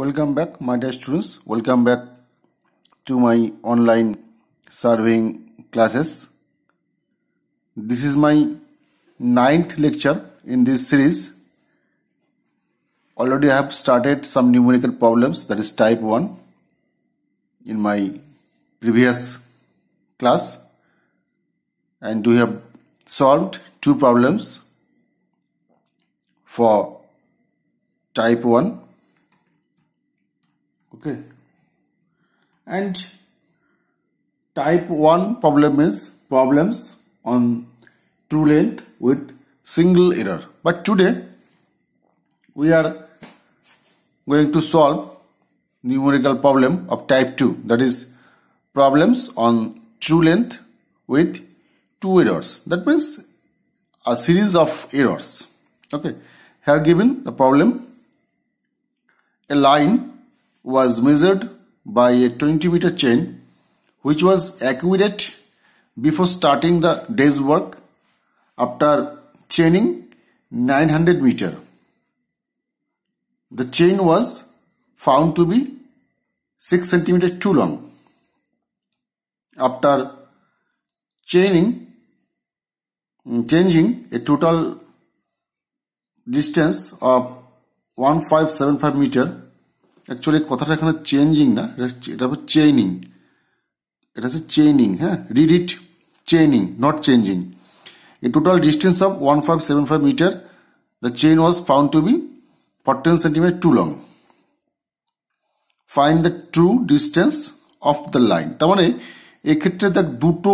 Welcome back my dear students, welcome back to my online surveying classes. This is my ninth lecture in this series. Already I have started some numerical problems that is type 1 in my previous class and we have solved two problems for type 1 okay and type 1 problem is problems on true length with single error but today we are going to solve numerical problem of type 2 that is problems on true length with two errors that means a series of errors okay here given the problem a line was measured by a 20 meter chain which was accurate before starting the day's work after chaining 900 meter. The chain was found to be 6 cm too long. After chaining, changing a total distance of 1575 meter actually কথাটা এখানে changing না এটা হচ্ছে chaining এটা হচ্ছে chaining হ্যাঁ read it chaining not changing a total distance of one five seven five metre the chain was found to be fourteen centimetre too long find the true distance of the line তার মানে এক্ষেত্রে দেখ দুটো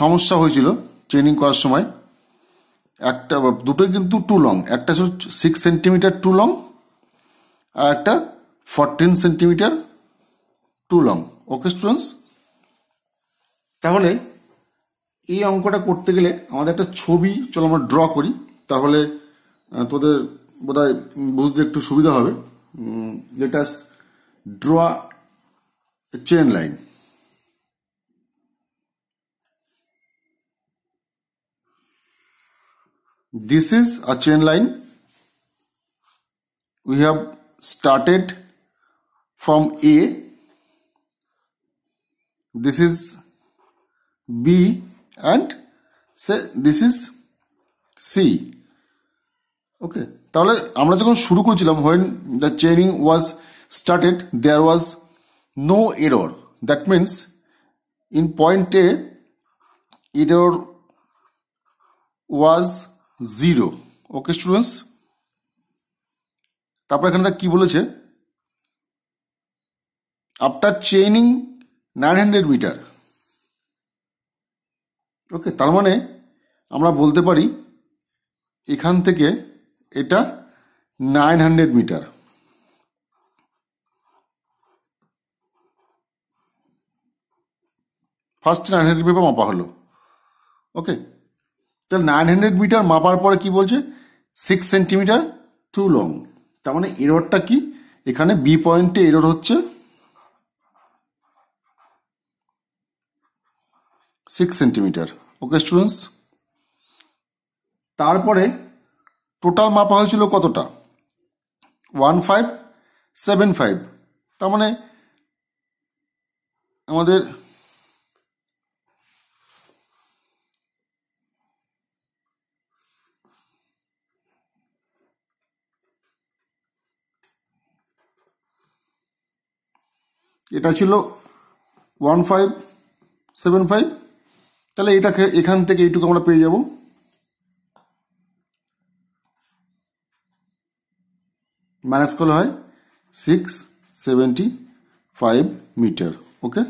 সমস্যা হয়েছিল chaining করার সময় একটা দুটোই কিন্তু টু লং একটা সিক্স সেন্টিমিটার টু লং আর একটা fourteen centimetre too long okay students তাহলে এই অঙ্কটা করতে গেলে আমাদের একটা ছবি চলো আমরা ড্র করি তাহলে তোদের বোধ বুঝতে একটু সুবিধা হবে let us draw chain line this is a chain line we have started from A. This is B and say this is C. Okay. তাহলে আমরা যখন শুরু করেছিলাম when the chaining was started there was no error that means in point A error was zero okay students তারপর এখানে কি বলেছে after chaining nine hundred metre okay তার মানে আমরা বলতে পারি এখান থেকে এটা nine hundred metre first nine hundred metre মাপা হলো ওকে তাহলে নাইন হান্ড্রেড মিটার মাপার পরে কি বলছে সিক্স সেন্টিমিটার টু লং তার মানে এরোরটা কি এখানে বি পয়েন্টে এরোর হচ্ছে সিক্স সেন্টিমিটার ওকে স্টুডেন্টস তারপরে টোটাল মাপা হয়েছিল কতটা ওয়ান ফাইভ সেভেন ফাইভ তার মানে আমাদের এটা ছিল ওয়ান ফাইভ সেভেন ফাইভ তাহলে এটাকে এখান থেকে এইটুকু আমরা পেয়ে যাব মাইনাস করলে হয় six seventy five metre okay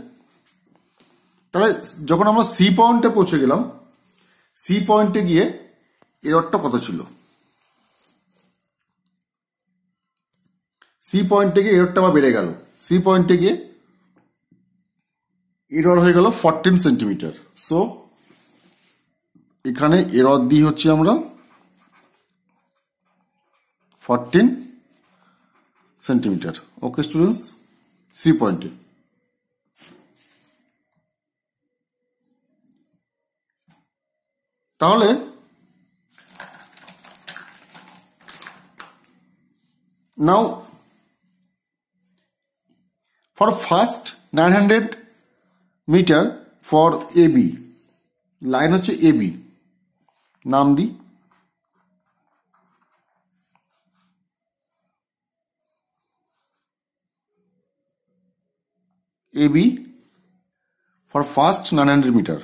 তাহলে যখন আমরা সি পয়েন্টে পৌঁছে গেলাম সি পয়েন্টে গিয়ে এর অর্থ কত ছিল সি পয়েন্টে গিয়ে এরটা আবার বেড়ে গেল সি পয়েন্টে গিয়ে এরর হয়ে গেল ফরটিন সেন্টিমিটার সো এখানে এরর দিই হচ্ছে আমরা fourteen centimetre okay students C পয়েন্টে তাহলে now for first nine hundred metre for A B line হচ্ছে এ বি নাম দিই AB for first nine hundred metre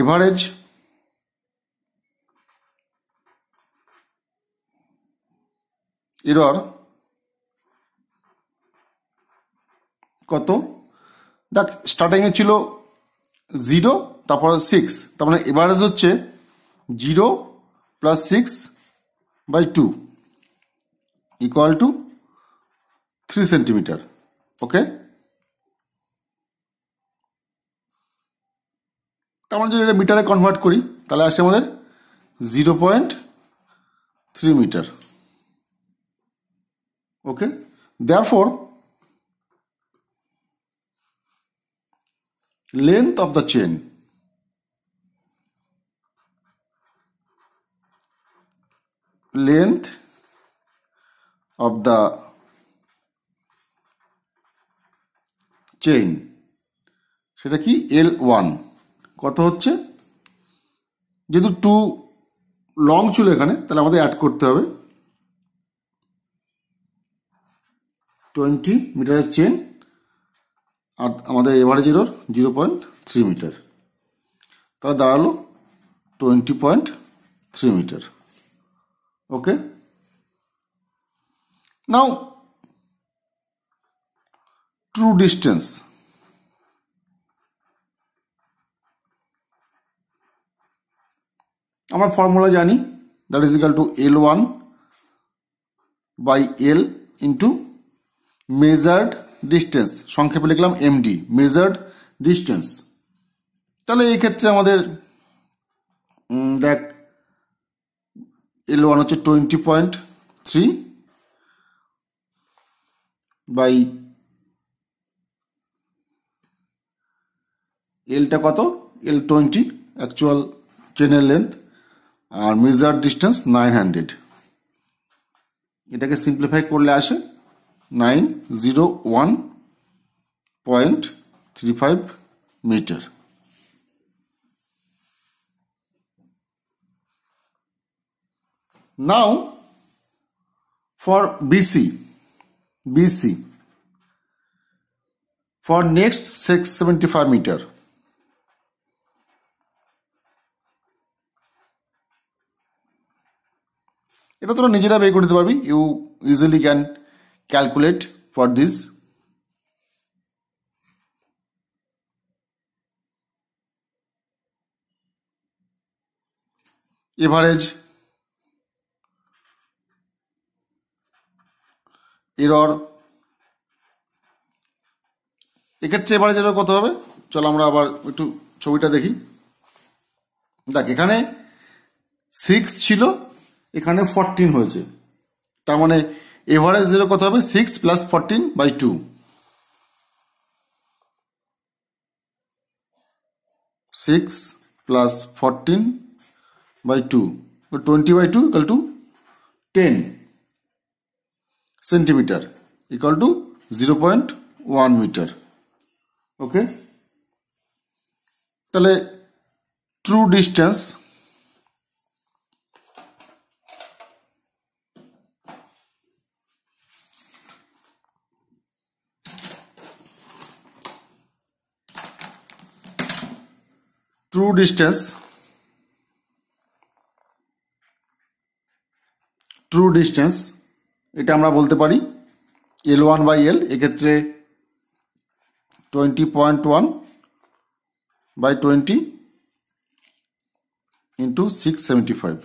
average error কত দেখ স্টার্টিংয়ে ছিল জিরো তারপর সিক্স তার মানে এভারেজ হচ্ছে zero plus six by two equal to three centimetre okay তা আমরা যদি এটা মিটারে কনভার্ট করি তাহলে আসে আমাদের zero point three metre okay therefore length of the chain length of the chain সেটা কি এল ওয়ান কত হচ্ছে যেহেতু টু লং ছিল এখানে তাহলে আমাদের অ্যাড করতে হবে টোয়েন্টি মিটারের চেন আর আমাদের average error zero point three metre তাহলে দাঁড়ালো twenty point three metre okay now true distance আমরা ফর্মুলা জানি that is equal to L one by L into measured distance সংক্ষেপে লিখলাম এমডি মেজার্ড ডিস্টেন্স তাহলে এই ক্ষেত্রে আমাদের দেখ এল ওয়ান হচ্ছে টোয়েন্টি পয়েন্ট থ্রি বাই এলটা কত এল টোয়েন্টি অ্যাকচুয়াল চেনের লেন্থ আর মেজার ডিস্টেন্স নাইন হান্ড্রেড এটাকে সিম্পলিফাই করলে আসে nine zero one point three five metre now for BC BC six seventy five metre এটা তোরা নিজেরা বের করে নিতে পারবি you easily can calculate for this average error এক্ষেত্রে এভারেজ এরর কত হবে চলো আমরা আবার একটু ছবিটা দেখি দেখ এখানে সিক্স ছিল এখানে ফরটিন হয়েছে তার মানে এভারেজ জিরো কত হবে six plus fourteen by two six plus fourteen by two twenty by two equal to ten centimetre equal to zero point one metre okay তাহলে true distance true distance true distance এটা আমরা বলতে পারি L one by L এক্ষেত্রে twenty point one by twenty into six seventy five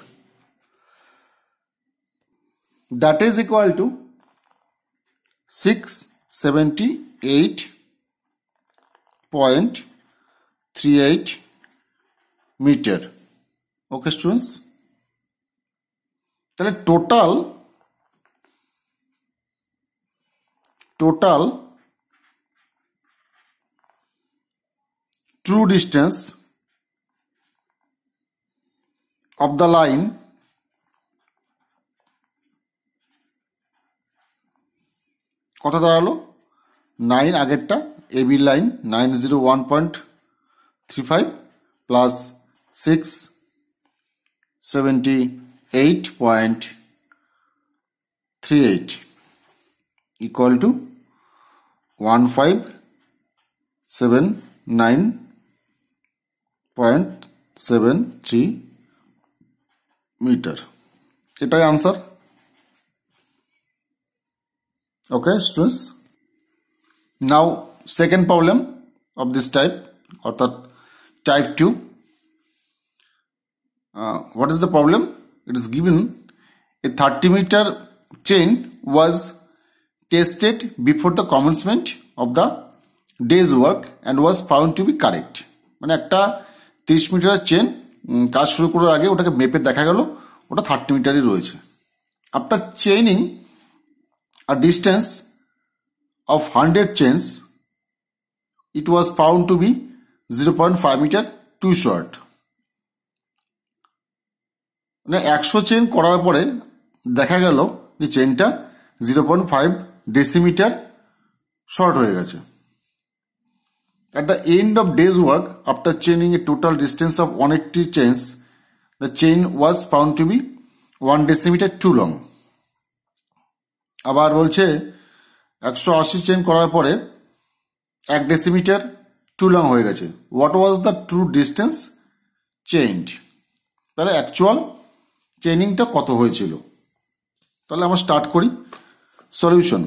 that is equal to six seventy eight point three eight metre okay students তাহলে total total true distance of the line কত দাঁড়ালো nine আগেরটা AB line nine zero one point three five plus six seventy eight point three eight equal to one five seven nine point seven three It I answer. okay students now second problem of this type or type two. uh, what is the problem it is given a 30 meter chain was tested before the commencement of the day's work and was found to be correct মানে একটা 30 metre chain কাজ শুরু করার আগে ওটাকে মেপে দেখা গেল ওটা 30 মিটারই রয়েছে after chaining a distance of 100 chains it was found to be 0.5 metre too short মানে একশো চেন করার পরে দেখা গেল যে চেনটা zero point five decimetre short হয়ে গেছে the end of day's work after chaining a total distance of one eighty chains the chain was found to be one decimetre too long আবার বলছে একশো আশি চেন করার পরে এক ডেসিমিটার টু লং হয়ে গেছে what was the true distance change তাহলে অ্যাকচুয়াল ট্রেনিংটা কত হয়েছিল তাহলে আমরা স্টার্ট করি সলিউশন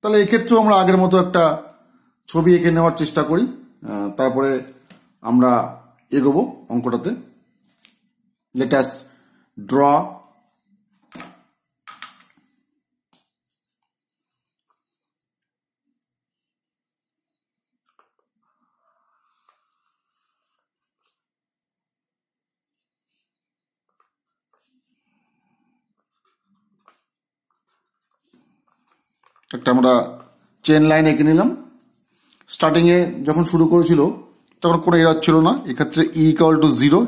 তাহলে এক্ষেত্রেও আমরা আগের মতো একটা ছবি এঁকে নেওয়ার চেষ্টা করি তারপরে আমরা এগোবো অঙ্কটাতে লেটাস ড্র একটা আমরা চেন লাইন এঁকে নিলাম স্টার্টিংয়ে যখন শুরু করেছিল তখন কোনো এরর ছিল না এক্ষেত্রে E equal to zero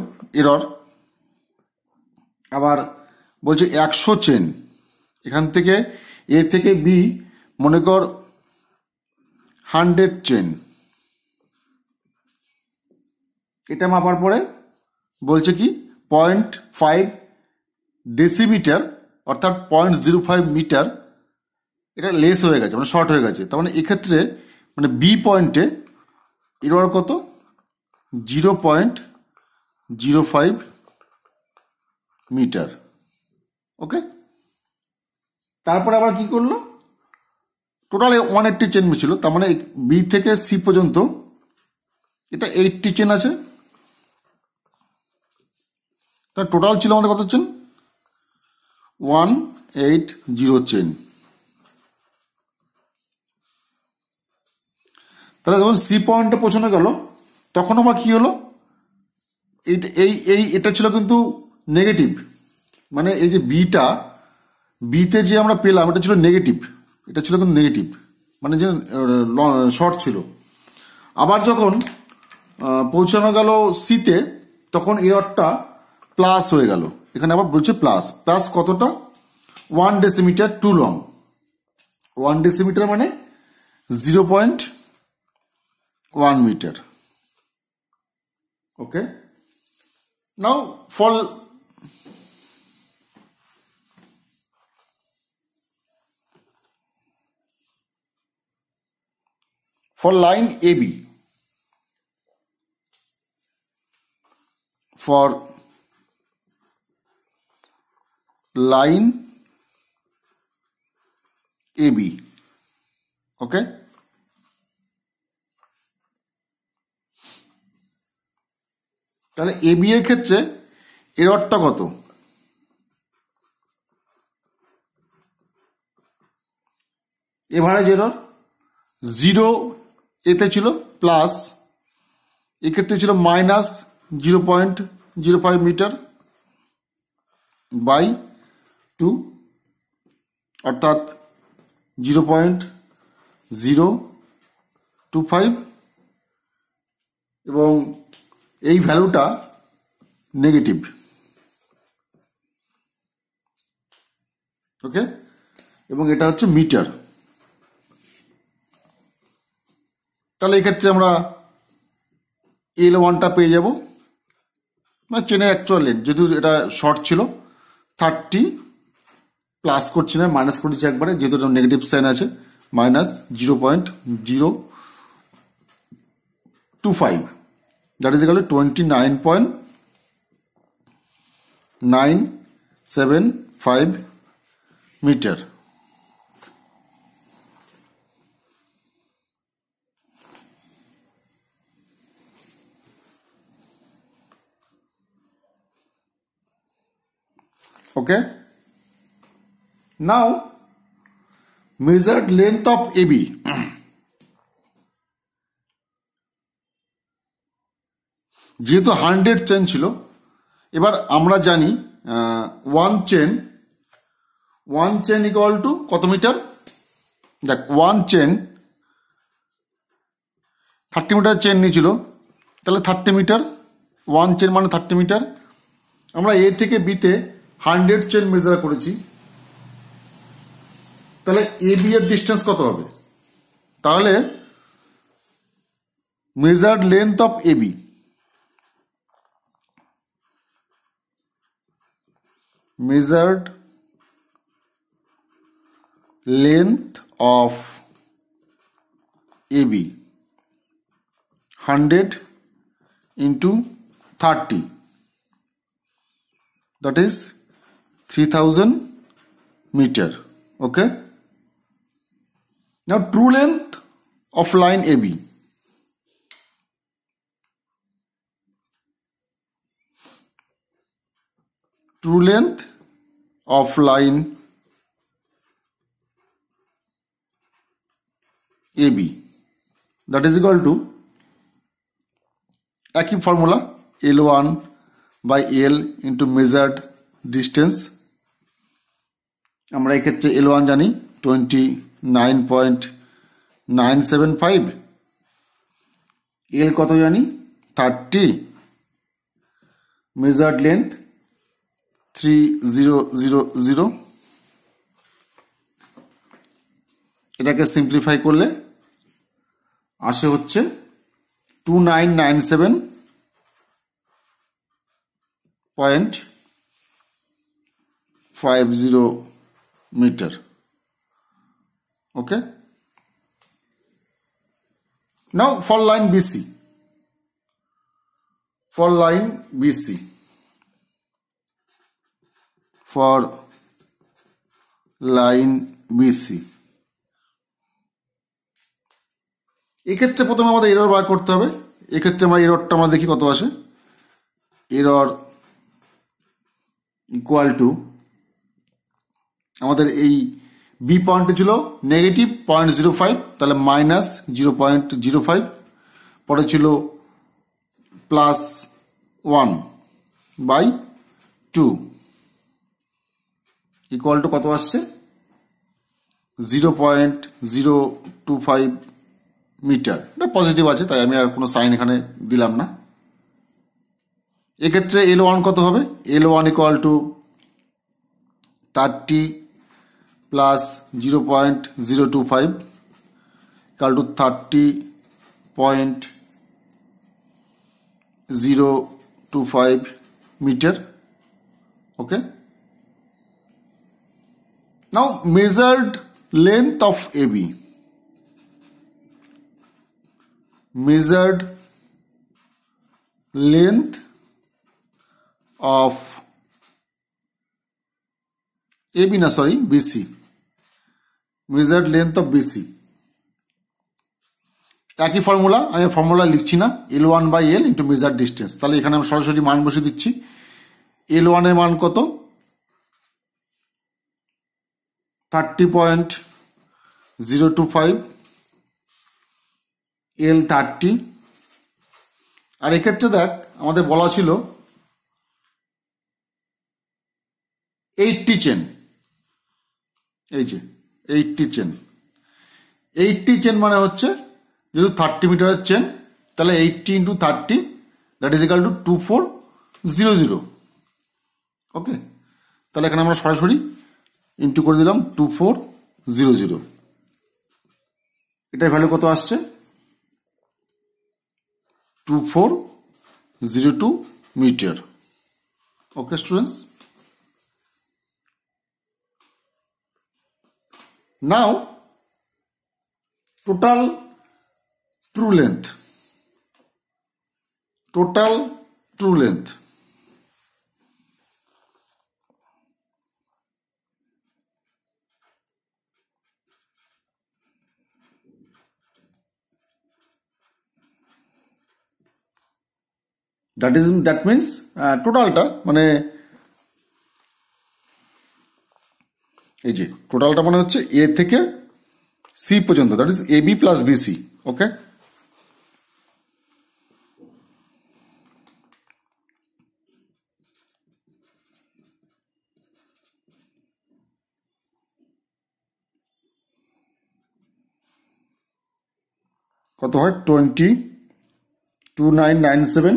error আবার বলছে একশো চেন এখান থেকে এ থেকে বি মনে কর হান্ড্রেড চেন এটা মাপার পরে বলছে কি পয়েন্ট ফাইভ ডেসিমিটার অর্থাৎ পয়েন্ট জিরো ফাইভ মিটার এটা লেস হয়ে গেছে মানে শর্ট হয়ে গেছে তার মানে এক্ষেত্রে মানে বি পয়েন্টে এরর কত zero point zero five metre okay তারপরে আবার কি করলো টোটাল ওয়ান এইটটি চেন ছিল তার মানে বি থেকে সি পর্যন্ত এটা এইটটি চেন আছে তার টোটাল ছিল আমাদের কত chain one eight zero chain তাহলে যখন সি পয়েন্টে পৌঁছানো গেল তখন আমার কি হলো এই এই এটা ছিল কিন্তু নেগেটিভ মানে এই যে বিটা বিতে যে আমরা পেলাম এটা ছিল নেগেটিভ এটা ছিল কিন্তু নেগেটিভ মানে যে শর্ট ছিল আবার যখন পৌঁছানো গেল সিতে তখন এরটা প্লাস হয়ে গেল এখানে আবার বলছে প্লাস প্লাস কতটা one decimetre too long one decimetre মানে zero point 1 meter okay now for for line AB for line AB okay তাহলে এ বি এর ক্ষেত্রে এর অর্থ কত এভারেজ এরর জিরো এতে ছিল প্লাস এক্ষেত্রে ছিল minus zero point zero five metre by two অর্থাৎ zero point zero two five এবং এই ভ্যালুটা নেগেটিভ ওকে এবং এটা হচ্ছে মিটার তাহলে এক্ষেত্রে আমরা এল ওয়ানটা পেয়ে যাব মানে চেনের অ্যাকচুয়াল লেন যেহেতু এটা শর্ট ছিল থার্টি প্লাস করছি না মাইনাস করছি একবারে যেহেতু এটা নেগেটিভ সাইন আছে minus zero point zero two five that is equal to twenty nine point nine seven five metre okay now measured length of ab যেহেতু হান্ড্রেড চেন ছিল এবার আমরা জানি one chain one chain equal to কত metre দেখ one chain thirty metre chain নিয়েছিল তাহলে thirty metre one chain মানে থার্টি মিটার আমরা এ থেকে বিতে হান্ড্রেড চেন মেজার করেছি তাহলে এ বি এর ডিস্টেন্স কত হবে তাহলে measured length of AB measured length of AB 100 into 30 that is 3000 meter okay now true length of line AB true length of line AB that is equal to একই formula L one by L into measured distance আমরা এক্ষেত্রে L one জানি twenty nine point nine seven five L কত জানি thirty measured length three zero zero zero এটাকে simplify করলে আসে হচ্ছে two nine nine seven point five zero metre okay now for line BC for line BC. for line BC এক্ষেত্রে প্রথমে আমাদের error বার করতে হবে এক্ষেত্রে আমরা এররটা আমরা দেখি কত আসে এরর ইকুয়াল টু আমাদের এই বি পয়েন্টে ছিল নেগেটিভ পয়েন্ট জিরো ফাইভ তাহলে minus zero point zero five পরে ছিল plus one by two equal to কত আসছে zero point zero two five metre এটা পজিটিভ আছে তাই আমি আর কোনো সাইন এখানে দিলাম না এক্ষেত্রে এল ওয়ান কত হবে L one equal to thirty plus zero point zero two five equal to thirty point zero two five metre okay Now measured length of AB. Measured length of AB না sorry BC. Measured length of BC. একই formula আমি formula লিখছি না L one by L into measure distance তাহলে এখানে আমি সরাসরি মান বসে দিচ্ছি এল ওয়ানের মান কত thirty point zero two five L thirty আর এক্ষেত্রে দেখ আমাদের বলা ছিল এইটটি চেন এই যে এইটটি চেন এইটটি চেন মানে হচ্ছে যেহেতু থার্টি মিটারের চেন তাহলে eighty into thirty that is equal to two four zero zero okay তাহলে এখানে আমরা সরাসরি ইন্টু করে দিলাম টু ফোর জিরো জিরো এটার ভ্যালু কত আসছে two four zero two metre okay students now total true length total true length that is that means টোটালটা মানে এই যে টোটালটা মানে হচ্ছে এ থেকে সি পর্যন্ত that is A B plus B C okay কত হয় twenty two nine nine seven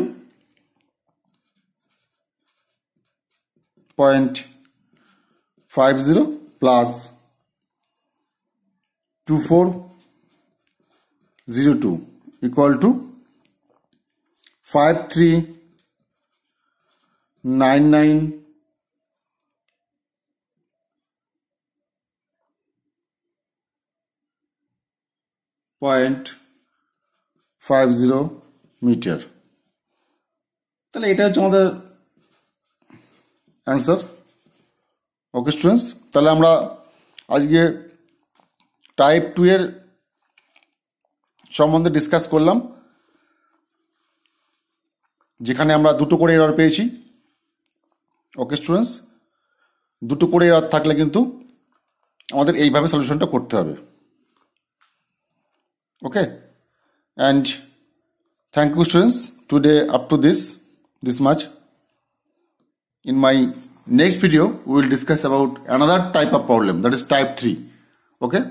point five zero plus two four zero two equal to five three nine nine point five zero metre তাহলে এটা হচ্ছে আমাদের answer okay students তাহলে আমরা আজকে type two এর সম্বন্ধে ডিসকাস করলাম যেখানে আমরা দুটো করে এরর পেয়েছি ওকে স্টুডেন্টস দুটো করে এরর থাকলে কিন্তু আমাদের এইভাবে সলিউশনটা করতে হবে okay and thank you students today up to this this much In my next video, we will discuss about another type of problem that is type 3. Okay.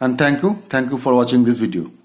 And thank you. Thank you for watching this video.